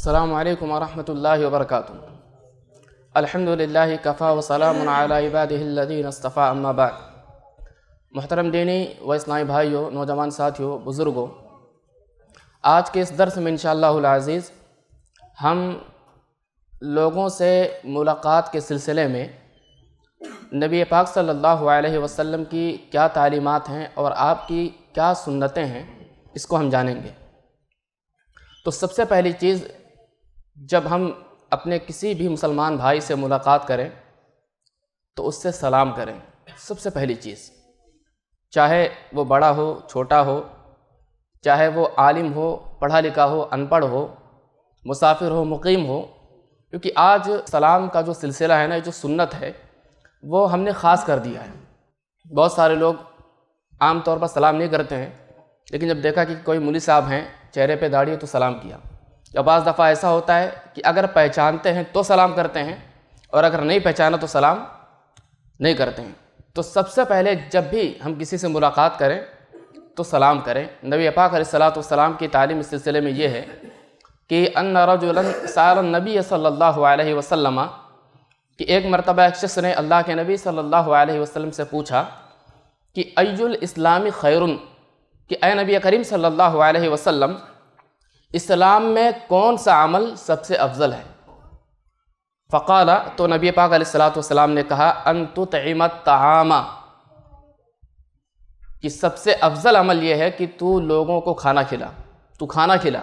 السلام عليكم ورحمة الله وبركاته الحمد لله كفى وسلام على عباده الذين اصطفى أما بعد محترम دینی व इस्लामी भाइयों नौजवान साथियों बुज़ुर्गों आज के इस दर्स में इन आज़ीज़ हम लोगों से मुलाकात के सिलसिले में नबी पाक सल्लल्लाहु अलैहि वसल्लम की क्या तालीमात हैं और आपकी क्या सुन्नतें हैं इसको हम जानेंगे तो सबसे पहली चीज़ जब हम अपने किसी भी मुसलमान भाई से मुलाकात करें तो उससे सलाम करें सबसे पहली चीज़ चाहे वो बड़ा हो छोटा हो चाहे वो आलिम हो पढ़ा लिखा हो अनपढ़ हो मुसाफिर हो मुकीम हो क्योंकि आज सलाम का जो सिलसिला है ना जो सुन्नत है वो हमने ख़ास कर दिया है बहुत सारे लोग आम तौर पर सलाम नहीं करते हैं लेकिन जब देखा कि कोई मुली साहब हैं चेहरे पे दाढ़ी है तो सलाम किया या बज़ दफ़ा ऐसा होता है कि अगर पहचानते हैं तो सलाम करते हैं और अगर नहीं पहचाना तो सलाम नहीं करते हैं तो सबसे पहले जब भी हम किसी से मुलाकात करें तो सलाम करें नबी पाक सलाम की तालीम इस सिलसिले में ये है कि अन रजुलन साल नबी सल्ला वसलम कि एक मरतबा एक शख्स ने अल्लाह के नबी सल्लल्लाहु अलैहि वसल्लम से पूछा कि अयुल इस्लामी खैरुन कि ए नबी करीम सल्लल्लाहु अलैहि वसल्लम इस्लाम में कौन सा अमल सबसे अफजल है फ़काला तो नबी पाक सलाम ने कहा अनतुतमत तहामा कि सबसे अफजल अमल यह है कि तू लोगों को खाना खिला तू खाना खिला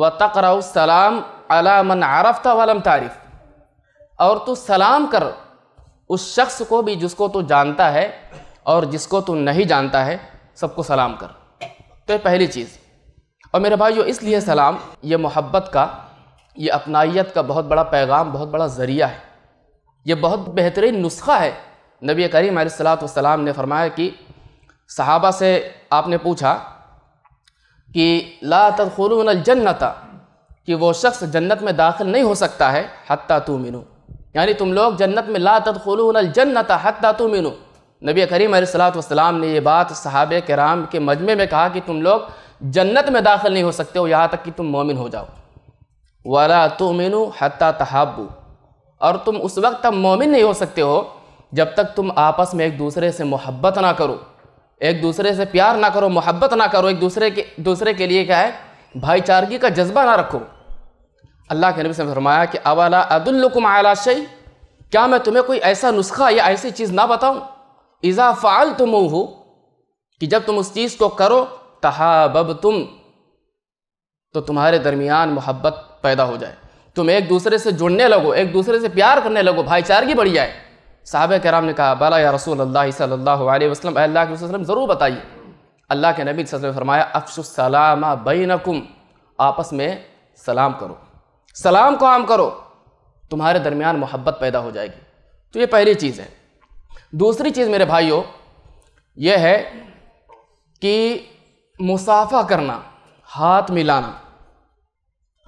व तकरासलाम अला मन था वलम तारीफ़ और तू सलाम कर उस शख्स को भी जिसको तू जानता है और जिसको तू नहीं जानता है सबको सलाम कर तो ये पहली चीज़ और मेरे भाई जो इसलिए सलाम ये मोहब्बत का ये अपनाइत का बहुत बड़ा पैगाम बहुत बड़ा ज़रिया है ये बहुत बेहतरीन नुस्खा है नबी करीम सलाम ने फरमाया कि सहाबा से आपने पूछा कि ला तदखलून जन्नता कि वो शख्स जन्नत में दाखिल नहीं हो सकता है हत्ता तू मीनू यानी तुम लोग जन्नत में ला तदखलून जन्नता हत्ता तू मीनू नबी करीम सलाम ने ये बात सहाब कराम के मजमे में कहा कि तुम लोग जन्नत में दाखिल नहीं हो सकते हो यहाँ तक कि तुम मोमिन हो जाओ वाला तो मेनु हती और तुम उस वक्त तक मोमिन नहीं हो सकते हो जब तक तुम आपस में एक दूसरे से मोहब्बत ना करो एक दूसरे से प्यार ना करो मोहब्बत ना करो एक दूसरे के दूसरे के लिए क्या है भाईचारगी का जज्बा ना रखो अल्लाह के नबी से फरमाया कि अवला अदुल्लुकुम आला शई क्या मैं तुम्हें कोई ऐसा नुस्खा या ऐसी चीज़ ना बताऊँ इज़ा फ़ाल तुम हो कि जब तुम उस चीज़ को करो तहाबब तुम तो तुम्हारे दरमियान मोहब्बत पैदा हो जाए तुम एक दूसरे से जुड़ने लगो एक दूसरे से प्यार करने लगो भाईचारगी बढ़ जाए साहब कराम ने कहा बला या रसूल अल्लाह सल्लल्लाहु अलैहि वसल्लम अल्लाह के वसल्लम ज़रूर बताइए अल्लाह के नबी ने फरमाया अफशुसलाम बैनकुम आपस में सलाम करो सलाम को आम करो तुम्हारे दरमियान मोहब्बत पैदा हो जाएगी तो ये पहली चीज़ है दूसरी चीज़ मेरे भाइयों यह है कि मुसाफा करना हाथ मिलाना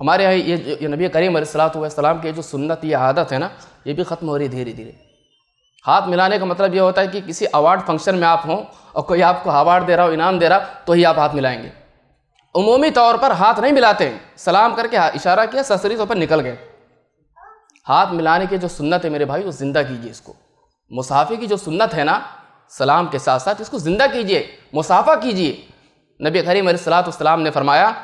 हमारे यहाँ ये, ये नबी करीम सलाम की जो सुन्नत ये आदत है ना ये भी ख़त्म हो रही धीरे धीरे हाथ मिलाने का मतलब ये होता है कि किसी अवार्ड फंक्शन में आप हों और कोई आपको अवार्ड दे रहा हो इनाम दे रहा तो ही आप हाथ मिलाएंगे उमूमी तौर पर हाथ नहीं मिलाते सलाम करके इशारा किया ससरी तौर पर निकल गए हाथ मिलाने की जो सुन्नत है मेरे भाई वो ज़िंदा कीजिए इसको मुसाफे की जो सुन्नत है ना सलाम के साथ साथ इसको ज़िंदा कीजिए मुसाफा कीजिए नबी करीम सलाम ने फरमाया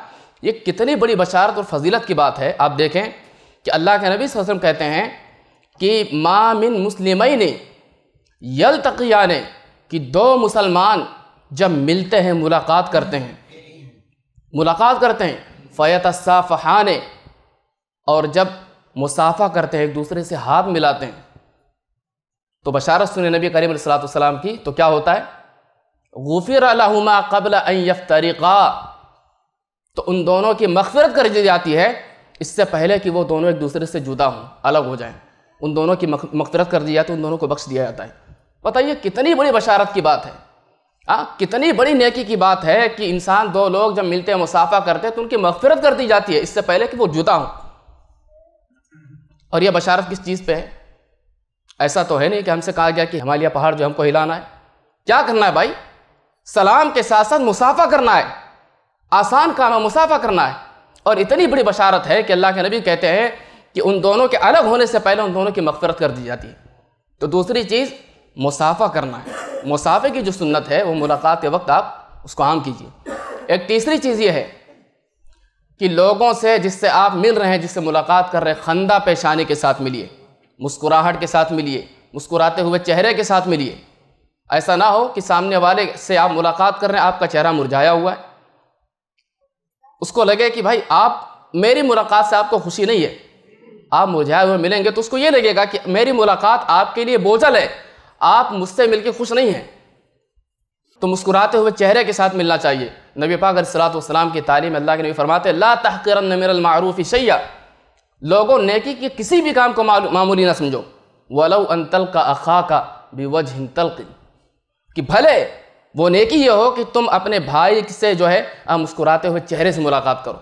ये कितनी बड़ी बशारत और फजीलत की बात है आप देखें कि अल्लाह के नबी वसम कहते हैं कि मामिन मुस्लिम ने यल तकिया ने कि दो मुसलमान जब मिलते हैं मुलाकात करते हैं मुलाकात करते हैं फ़ैत साफ़ान और जब मुसाफ़ा करते हैं एक दूसरे से हाथ मिलाते हैं तो बशारत सुने नबी करीम सलाम की तो क्या होता है गुफिर अलहुमा कबल तरीका तो उन दोनों की मगफरत कर दी जाती है इससे पहले कि वो दोनों एक दूसरे से जुदा हों अलग हो जाएं उन दोनों की मगफरत कर दी जाती है उन दोनों को बख्श दिया जाता है बताइए कितनी बड़ी बशारत की बात है आ, हाँ, कितनी बड़ी नेकी की बात है कि इंसान दो लोग जब मिलते हैं मुसाफा करते हैं तो उनकी मफफ़रत कर दी जाती है इससे पहले कि वो जुदा हों और यह बशारत किस चीज़ पर है ऐसा तो है नहीं कि हमसे कहा गया कि हमारे पहाड़ जो हमको हिलाना है क्या करना है भाई सलाम के साथ साथ मुसाफा करना है आसान काम है मुसाफा करना है और इतनी बड़ी बशारत है कि अल्लाह के नबी कहते हैं कि उन दोनों के अलग होने से पहले उन दोनों की मगफरत कर दी जाती है तो दूसरी चीज़ मुसाफा करना है मुसाफे की जो सुन्नत है वो मुलाकात के वक्त आप उसको आम कीजिए एक तीसरी चीज़ ये है कि लोगों से जिससे आप मिल रहे हैं जिससे मुलाकात कर रहे हैं खंदा पेशानी के साथ मिलिए मुस्कुराहट के साथ मिलिए मुस्कुराते हुए चेहरे के साथ मिलिए ऐसा ना हो कि सामने वाले से आप मुलाकात कर रहे हैं आपका चेहरा मुरझाया हुआ है उसको लगे कि भाई आप मेरी मुलाकात से आपको खुशी नहीं है आप मुरझाए हुए मिलेंगे तो उसको ये लगेगा कि मेरी मुलाकात आपके लिए बोझल है आप मुझसे मिलकर खुश नहीं हैं तो मुस्कुराते हुए चेहरे के साथ मिलना चाहिए नबी पाक सलाम की तालीम अल्लाह के नबी फरमाते ला तहकरन मेरमारूफ़ी सैया लोगों नेकी के किसी भी काम को मामूली ना समझो वलो अंतल तल का अखा का भी हिंतल की कि भले वो नेकी ये हो कि तुम अपने भाई से जो है मुस्कुराते हुए चेहरे से मुलाकात करो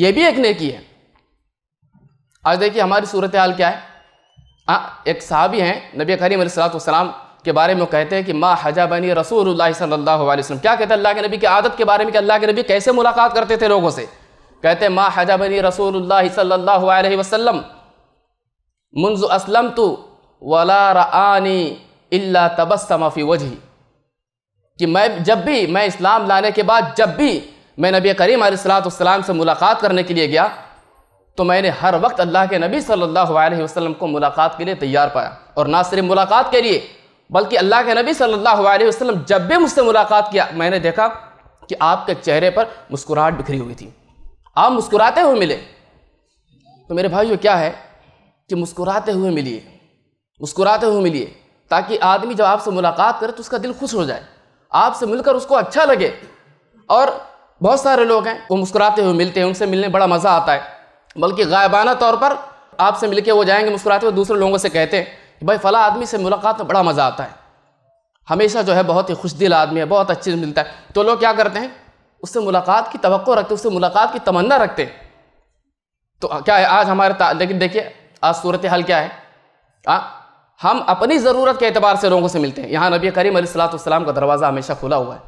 ये भी एक नेकी है आज देखिए हमारी सूरत हाल क्या है आ, एक साहबी हैं नबी करीम सलाम के बारे में कहते हैं कि माँ हजा बनी रसूल सल्ला वसलम क्या कहते हैं अल्लाह के नबी की आदत के बारे में कि अल्लाह के नबी कैसे मुलाकात करते थे लोगों से कहते हैं माँ हजा बनी रसूल सल्ला वसलम मुंज असलम तो वला रानी अल्ला फ़ी वजही कि मैं जब भी मैं इस्लाम लाने के बाद जब भी मैं नबी करीम सलाम से मुलाकात करने के लिए गया तो मैंने हर वक्त अल्लाह के नबी सल्लल्लाहु अलैहि वसल्लम को मुलाकात के लिए तैयार पाया और ना सिर्फ मुलाकात के लिए बल्कि अल्लाह के नबी सल्लल्लाहु अलैहि वसल्लम जब भी मुझसे मुलाकात किया मैंने देखा कि आपके चेहरे पर मुस्कुराहट बिखरी हुई थी आप मुस्कुराते हुए मिले तो मेरे भाइयों क्या है कि मुस्कुराते हुए मिलिए मुस्कुराते हुए मिलिए ताकि आदमी जब आपसे मुलाकात करे तो उसका दिल खुश हो जाए आपसे मिलकर उसको अच्छा लगे और बहुत सारे लोग हैं वो मुस्कुराते हुए मिलते हैं उनसे मिलने बड़ा मज़ा आता है बल्कि गायबाना तौर पर आपसे मिलके वो जाएंगे मुस्कुराते हुए दूसरे लोगों से कहते हैं कि भाई फ़ला आदमी से मुलाकात में बड़ा मज़ा आता है हमेशा जो है बहुत ही खुशदिल आदमी है बहुत अच्छे से मिलता है तो लोग क्या करते हैं उससे मुलाकात की तो रखते उससे मुलाकात की तमन्ना रखते हैं तो क्या है आज हमारे लेकिन देखिए आज सूरत हाल क्या है हाँ, हम अपनी ज़रूरत के अतबार से लोगों से मिलते हैं यहाँ नबी करीम सलाम का दरवाज़ा हमेशा खुला हुआ है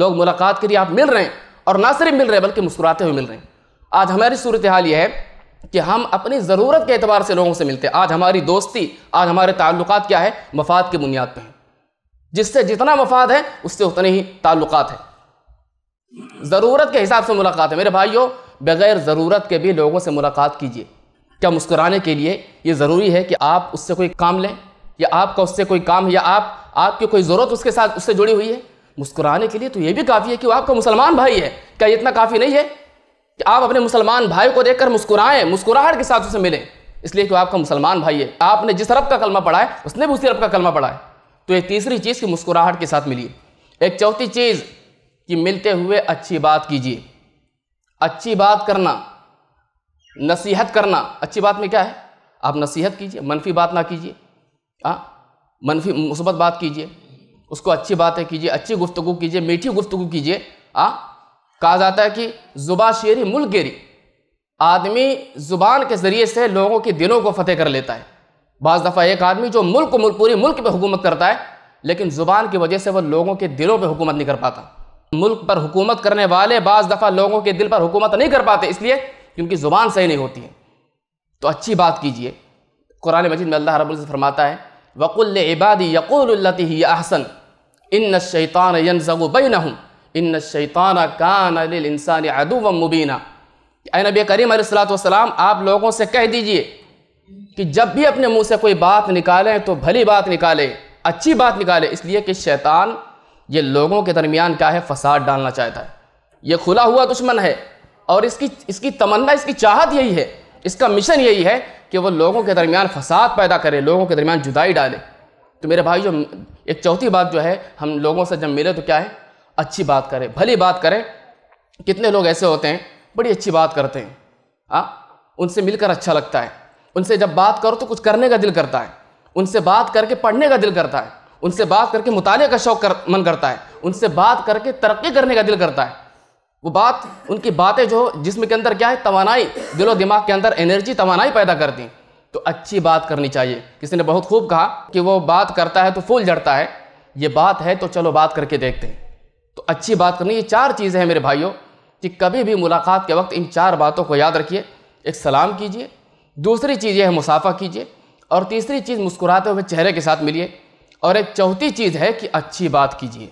लोग मुलाकात के लिए आप मिल रहे हैं और ना सिर्फ मिल रहे हैं बल्कि मुस्कुराते हुए मिल रहे हैं आज हमारी सूरत हाल यह है कि हम अपनी ज़रूरत के अतबार से लोगों से मिलते हैं आज हमारी दोस्ती आज हमारे ताल्लुक क्या है मफाद की बुनियाद पर हैं जिससे जितना मफाद है उससे उतने ही ताल्लुक हैं ज़रूरत के हिसाब से मुलाकात है मेरे भाइयों बगैर ज़रूरत के भी लोगों से मुलाकात कीजिए क्या मुस्कुराने के लिए ये ज़रूरी है कि आप उससे कोई काम लें या आपका उससे कोई काम है या आप आपकी कोई ज़रूरत उसके साथ उससे जुड़ी हुई है मुस्कुराने के लिए तो ये भी काफ़ी है कि वो आपका मुसलमान भाई है क्या इतना काफ़ी नहीं है कि आप अपने मुसलमान भाई को देखकर मुस्कुराएं मुस्कुराहट के साथ उसे मिलें इसलिए कि आपका मुसलमान भाई है आपने जिस रब का कलमा पढ़ा है उसने भी उसी रब का कलमा पढ़ा है तो ये तीसरी चीज़ की मुस्कुराहट के साथ मिलिए एक चौथी चीज़ कि मिलते हुए अच्छी बात कीजिए अच्छी बात करना नसीहत करना अच्छी बात में क्या है आप नसीहत कीजिए मनफी बात ना कीजिए हाँ, मनफी मुसबत बात कीजिए उसको अच्छी बातें कीजिए अच्छी गुफ्तु कीजिए मीठी गुफ्तु कीजिए आ हाँ, कहा जाता है कि जुबा शेरी मुल्क गेरी आदमी ज़ुबान के ज़रिए से लोगों के दिलों को फतेह कर लेता है बज़ दफ़ा एक आदमी जो मुल्क मुल्क पूरे मुल्क पर हुकूमत करता है लेकिन ज़ुबान की वजह से वह लोगों के दिलों पर हुकूमत नहीं कर पाता मुल्क पर हुकूमत करने वाले बज़ दफ़ा लोगों के दिल पर हुकूमत नहीं कर पाते इसलिए क्योंकि ज़ुबान सही नहीं होती है तो अच्छी बात कीजिए कुरान मजिद में अल्लाह रबुल फरमाता है वक़ुल्ल इबादी यक़ुल्लती अहसन इन शैतान बई हूँ इन शैतान कानसान अदू व मुबीना नबी करीम सलाम आप लोगों से कह दीजिए कि जब भी अपने मुंह से कोई बात निकालें तो भली बात निकालें अच्छी बात निकालें इसलिए कि शैतान ये लोगों के दरमियान क्या है फसाद डालना चाहता है ये खुला हुआ दुश्मन है और इसकी इसकी तमन्ना इसकी चाहत यही है इसका मिशन यही है कि वो लोगों के दरमियान फसाद पैदा करे लोगों के दरमियान जुदाई डाले तो मेरे भाई जो एक चौथी बात जो है हम लोगों से जब मिले तो क्या है अच्छी बात करें भली बात करें कितने लोग ऐसे होते हैं बड़ी अच्छी बात करते हैं हाँ उनसे मिलकर अच्छा लगता है उनसे जब बात करो तो कुछ करने का दिल करता है उनसे बात करके पढ़ने का दिल करता है उनसे बात करके मुताले का शौक कर मन करता है उनसे बात करके तरक्की करने का दिल करता है वो बात उनकी बातें जो जिसम के अंदर क्या है तोानाई दिलो दिमाग के अंदर एनर्जी तोानाई पैदा कर दी तो अच्छी बात करनी चाहिए किसी ने बहुत खूब कहा कि वो बात करता है तो फूल जड़ता है ये बात है तो चलो बात करके देखते हैं तो अच्छी बात करनी ये चार चीज़ें हैं मेरे भाइयों कि कभी भी मुलाकात के वक्त इन चार बातों को याद रखिए एक सलाम कीजिए दूसरी चीज़ यह है मुसाफ़ा कीजिए और तीसरी चीज़ मुस्कुराते हुए चेहरे के साथ मिलिए और एक चौथी चीज़ है कि अच्छी बात कीजिए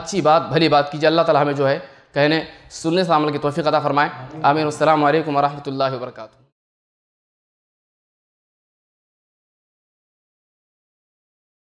अच्छी बात भली बात कीजिए अल्लाह ताला हमें जो है कहने सुनने से अमल की तोफ़ी अदा फ़रमाएँ आमिर अल्लाम वरहमल वर्का